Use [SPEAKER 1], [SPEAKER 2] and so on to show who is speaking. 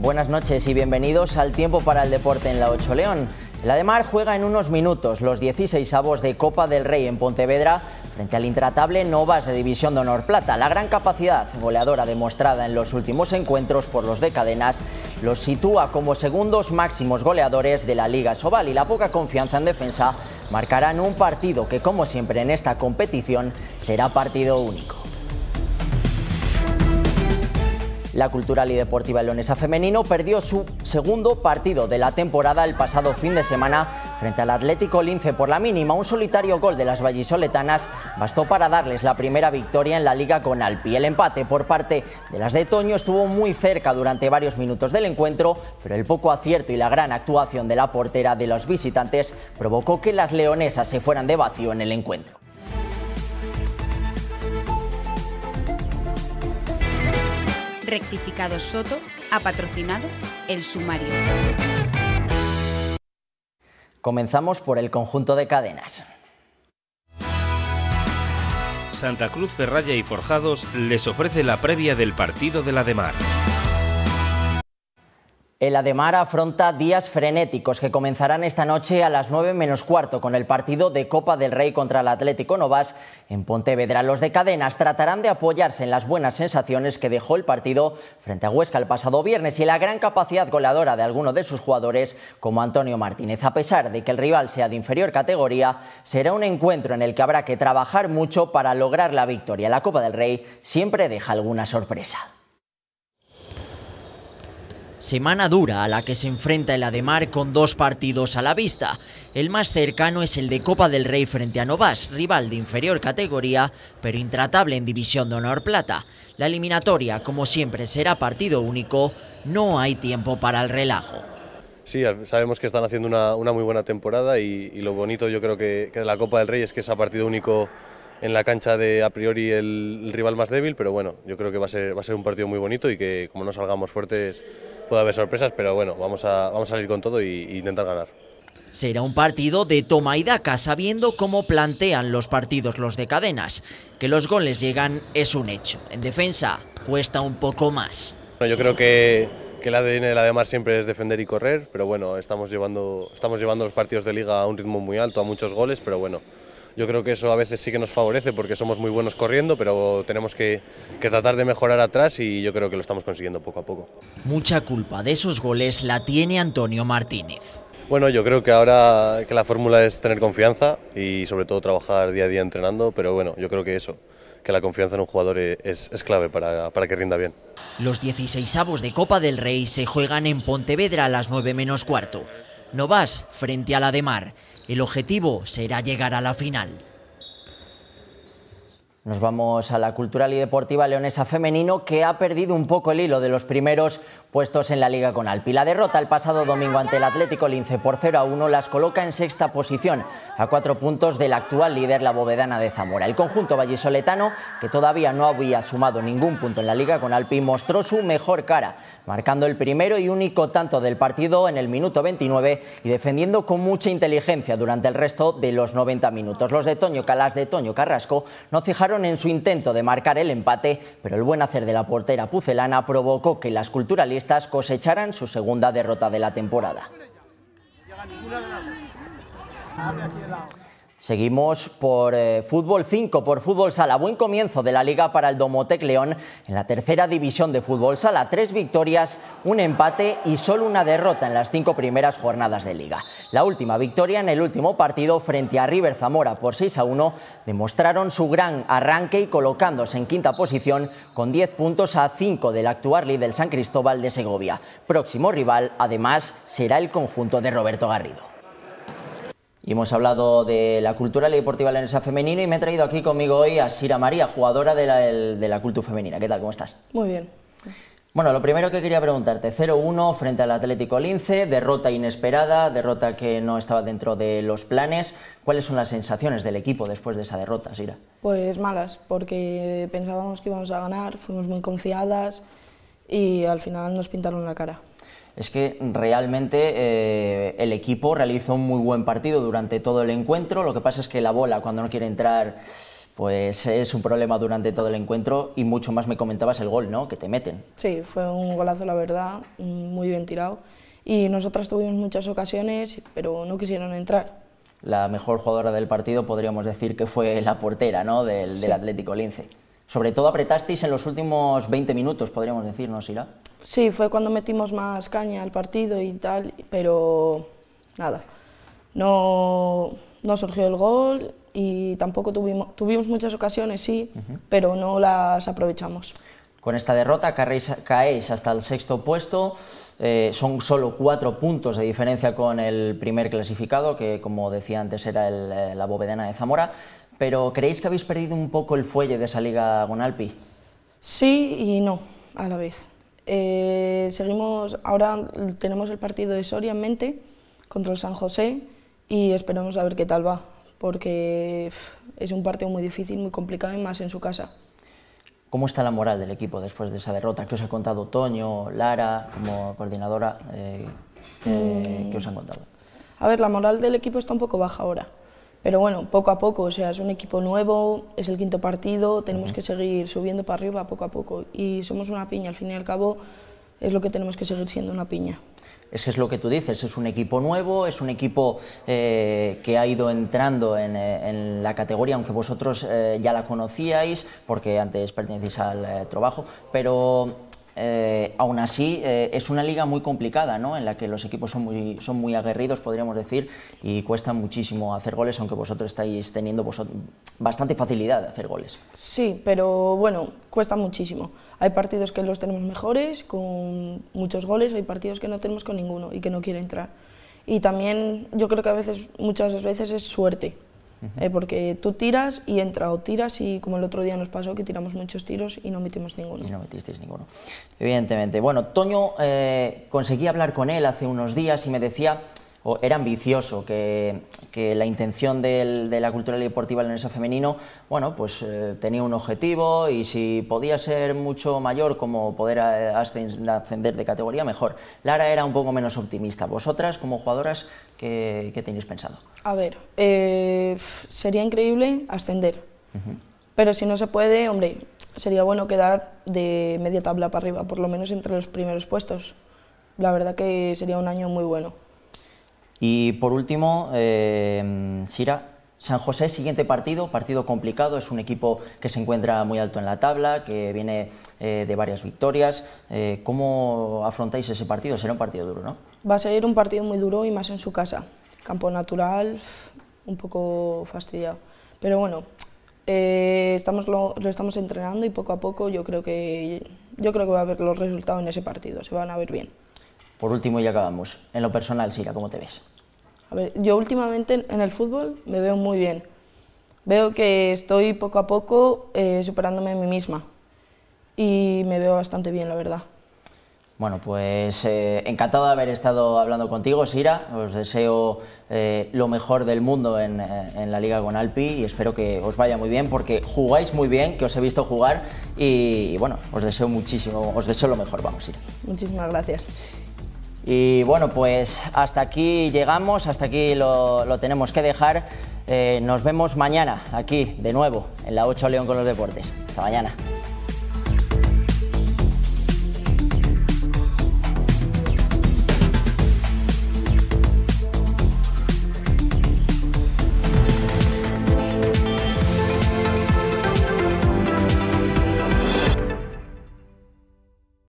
[SPEAKER 1] Buenas noches y bienvenidos al Tiempo para el Deporte en la Ocho León. La de Mar juega en unos minutos los 16 avos de Copa del Rey en Pontevedra frente al intratable Novas de División de Honor Plata. La gran capacidad goleadora demostrada en los últimos encuentros por los de Cadenas los sitúa como segundos máximos goleadores de la Liga Sobal y la poca confianza en defensa marcarán un partido que como siempre en esta competición será partido único. La Cultural y Deportiva Leonesa Femenino perdió su segundo partido de la temporada el pasado fin de semana frente al Atlético Lince por la mínima. Un solitario gol de las vallisoletanas bastó para darles la primera victoria en la liga con Alpi. El empate por parte de las de Toño estuvo muy cerca durante varios minutos del encuentro, pero el poco acierto y la gran actuación de la portera de los visitantes provocó que las leonesas se fueran de vacío en el encuentro.
[SPEAKER 2] Rectificado Soto ha patrocinado el sumario.
[SPEAKER 1] Comenzamos por el conjunto de cadenas.
[SPEAKER 2] Santa Cruz Ferralla y Forjados les ofrece la previa del partido de la de Mar.
[SPEAKER 1] El Ademar afronta días frenéticos que comenzarán esta noche a las 9 menos cuarto con el partido de Copa del Rey contra el Atlético Novas en Pontevedra. Los de cadenas tratarán de apoyarse en las buenas sensaciones que dejó el partido frente a Huesca el pasado viernes y la gran capacidad goleadora de alguno de sus jugadores como Antonio Martínez. A pesar de que el rival sea de inferior categoría, será un encuentro en el que habrá que trabajar mucho para lograr la victoria. La Copa del Rey siempre deja alguna sorpresa. Semana dura a la que se enfrenta el Ademar con dos partidos a la vista. El más cercano es el de Copa del Rey frente a Novas, rival de inferior categoría, pero intratable en División de Honor Plata. La eliminatoria, como siempre, será partido único, no hay tiempo para el relajo.
[SPEAKER 2] Sí, sabemos que están haciendo una, muy buena temporada y, lo bonito yo creo que, de la Copa del Rey es que es a partido único en la cancha de a priori el, rival más débil, pero bueno, yo creo que va a ser, va a ser un partido muy bonito y que como no salgamos fuertes puede haber sorpresas, pero bueno, vamos a, vamos a salir con todo e intentar ganar.
[SPEAKER 1] Será un partido de toma y daca, sabiendo cómo plantean los partidos los de cadenas. Que los goles llegan es un hecho. En defensa, cuesta un poco más.
[SPEAKER 2] yo creo que, que el ADN de la siempre es defender y correr, pero bueno, estamos llevando, estamos llevando los partidos de liga a un ritmo muy alto, a muchos goles, pero bueno, yo creo que eso a veces sí que nos favorece porque somos muy buenos corriendo, pero tenemos que, que tratar de mejorar atrás y yo creo que lo estamos consiguiendo poco a poco.
[SPEAKER 1] Mucha culpa de esos goles la tiene Antonio Martínez.
[SPEAKER 2] Bueno, yo creo que ahora que la fórmula es tener confianza y sobre todo trabajar día a día entrenando, pero bueno, yo creo que eso, que la confianza en un jugador e-, es, clave para, para, que rinda bien.
[SPEAKER 1] Los 16 avos de Copa del Rey se juegan en Pontevedra a las 9 menos cuarto. Novas frente a la de Mar. El objetivo será llegar a la final. Nos vamos a la cultural y deportiva leonesa femenino que ha perdido un poco el hilo de los primeros puestos en la Liga con Alpi. La derrota el pasado domingo ante el Atlético Lince por 0 a 1 las coloca en sexta posición, a cuatro puntos del actual líder la Bovedana de Zamora. El conjunto vallisoletano, que todavía no había sumado ningún punto en la Liga con Alpi, mostró su mejor cara, marcando el primero y único tanto del partido en el minuto 29 y defendiendo con mucha inteligencia durante el resto de los 90 minutos. Los de Toño Calas de Toño Carrasco no fijaron en su intento de marcar el empate, pero el buen hacer de la portera pucelana provocó que las culturalistas cosecharan su segunda derrota de la temporada. Seguimos por eh, Fútbol 5, por Fútbol Sala. Buen comienzo de la liga para el Domotec León en la tercera división de Fútbol Sala. Tres victorias, un empate y solo una derrota en las cinco primeras jornadas de liga. La última victoria en el último partido frente a River Zamora por 6 a 1 demostraron su gran arranque y colocándose en quinta posición con 10 puntos a 5 del actual líder San Cristóbal de Segovia. Próximo rival, además, será el conjunto de Roberto Garrido y hemos hablado de la cultura de la deportiva femenina y me he traído aquí conmigo hoy a Sira María, jugadora de la, de la cultura femenina. ¿Qué tal? ¿Cómo estás? Muy bien. Bueno, lo primero que quería preguntarte, 0-1 frente al Atlético Lince, derrota inesperada, derrota que no estaba dentro de los planes. ¿Cuáles son las sensaciones del equipo después de esa derrota, Sira?
[SPEAKER 3] Pues malas, porque pensábamos que íbamos a ganar, fuimos muy confiadas y al final nos pintaron la cara
[SPEAKER 1] es que realmente eh, el equipo realizó un muy buen partido durante todo el encuentro. Lo que pasa es que la bola, cuando no quiere entrar, pues es un problema durante todo el encuentro y mucho más me comentabas el gol, ¿no? Que te meten.
[SPEAKER 3] Sí, fue un golazo, la verdad, muy bien tirado. Y nosotras tuvimos muchas ocasiones, pero no quisieron entrar
[SPEAKER 1] la mejor jugadora del partido podríamos decir que fue la portera ¿no? del Atlético Lince. Sobre todo apretasteis en los últimos 20 minutos, podríamos decir, ¿no, Sira?
[SPEAKER 3] Sí, fue cuando metimos más caña al partido y tal, pero nada, no, surgió el gol y tampoco tuvimos, tuvimos muchas ocasiones, sí, pero no las aprovechamos.
[SPEAKER 1] Con esta derrota caéis, hasta el sexto puesto, eh, son solo cuatro puntos de diferencia con el primer clasificado, que como decía antes era eh, la Bovedena de Zamora, pero ¿creéis que habéis perdido un poco el fuelle de esa liga Gonalpi? Sí
[SPEAKER 3] y no, a la vez. Eh, seguimos, ahora tenemos el partido de Soria en mente contra el San José y esperamos a ver qué tal va, porque es un partido muy difícil, muy complicado y más en su casa.
[SPEAKER 1] ¿Cómo está la moral del equipo después de esa derrota? ¿Qué os ha contado Toño, Lara, como coordinadora? Eh, eh, mm. ¿Qué os han contado?
[SPEAKER 3] A ver, la moral del equipo está un poco baja ahora. Pero bueno, poco a poco, o sea, es un equipo nuevo, es el quinto partido, tenemos que seguir subiendo para arriba poco a poco. Y somos una piña, al fin y al cabo, es lo que tenemos que seguir siendo una piña.
[SPEAKER 1] Es que es lo que tú dices, es un equipo nuevo, es un equipo eh, que ha ido entrando en, eh, en la categoría, aunque vosotros eh, ya la conocíais, porque antes pertenecéis al trabajo, pero eh, aún así, eh, es una liga muy complicada, ¿no? en la que los equipos son muy, aguerridos, podríamos decir, y cuesta muchísimo hacer goles, aunque vosotros estáis teniendo bastante facilidad de hacer goles.
[SPEAKER 3] Sí, pero bueno, cuesta muchísimo. Hay partidos que los tenemos mejores, con muchos goles, hay partidos que no tenemos con ninguno y que no quiere entrar. Y también yo creo que a veces, muchas veces es suerte. Eh, porque tú tiras y entra o tiras y como el otro día nos pasó que tiramos muchos tiros y no metimos ninguno. Y
[SPEAKER 1] no metisteis ninguno, evidentemente. Bueno, Toño, eh, conseguí hablar con él hace unos días y me decía era ambicioso, que, la intención de la cultura deportiva el femenino, bueno, pues eh, tenía un objetivo y si podía ser mucho mayor como poder eh, ascender de categoría, mejor. Lara era un poco menos optimista. ¿Vosotras, como jugadoras, qué, tenéis pensado?
[SPEAKER 3] A ver, eh, sería increíble ascender, pero si no se puede, hombre, sería bueno quedar de media tabla para arriba, por lo menos entre los primeros puestos. La verdad que sería un año muy
[SPEAKER 1] bueno. Y por último, eh, Sira, San José, siguiente partido, partido complicado, es un equipo que se encuentra muy alto en la tabla, que viene eh, de varias victorias. Eh, ¿Cómo afrontáis ese partido? Será un partido duro, ¿no?
[SPEAKER 3] Va a ser un partido muy duro y más en su casa. Campo natural, un poco fastidiado. Pero bueno, eh, estamos lo, lo, estamos entrenando y poco a poco yo creo que yo creo que va a haber los resultados en ese partido, se van a ver bien.
[SPEAKER 1] Por último, ya acabamos. En lo personal, Sira, ¿cómo te ves?
[SPEAKER 3] A ver, yo últimamente en el fútbol me veo muy bien. Veo que estoy poco a poco eh, superándome a mí misma y me veo bastante bien, la verdad.
[SPEAKER 1] Bueno, pues eh, encantado de haber estado hablando contigo, Sira. Os deseo eh, lo mejor del mundo en, la Liga con Alpi y espero que os vaya muy bien porque jugáis muy bien, que os he visto jugar y, y bueno, os deseo muchísimo, os deseo lo mejor, vamos, Sira. Muchísimas gracias. Y bueno, pues hasta aquí llegamos, hasta aquí lo, tenemos que dejar. Eh, nos vemos mañana aquí de nuevo en la 8 León con los deportes. Hasta mañana.